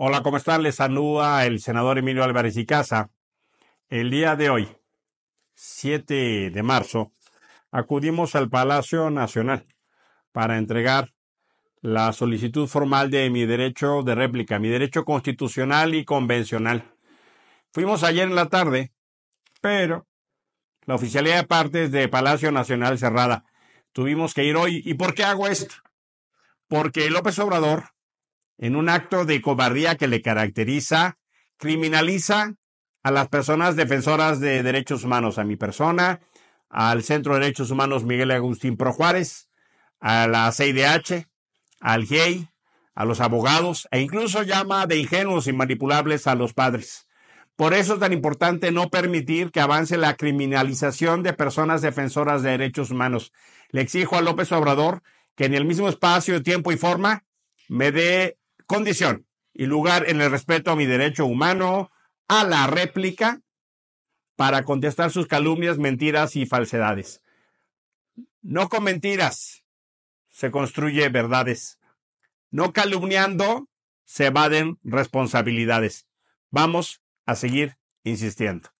Hola, ¿cómo están? Les saluda el senador Emilio Álvarez y Casa. El día de hoy, 7 de marzo, acudimos al Palacio Nacional para entregar la solicitud formal de mi derecho de réplica, mi derecho constitucional y convencional. Fuimos ayer en la tarde, pero la oficialidad de partes de Palacio Nacional cerrada. Tuvimos que ir hoy. ¿Y por qué hago esto? Porque López Obrador en un acto de cobardía que le caracteriza, criminaliza a las personas defensoras de derechos humanos, a mi persona, al Centro de Derechos Humanos Miguel Agustín Pro Juárez, a la CIDH, al GEI, a los abogados e incluso llama de ingenuos y manipulables a los padres. Por eso es tan importante no permitir que avance la criminalización de personas defensoras de derechos humanos. Le exijo a López Obrador que en el mismo espacio, tiempo y forma me dé condición y lugar en el respeto a mi derecho humano a la réplica para contestar sus calumnias, mentiras y falsedades. No con mentiras se construye verdades. No calumniando se evaden responsabilidades. Vamos a seguir insistiendo.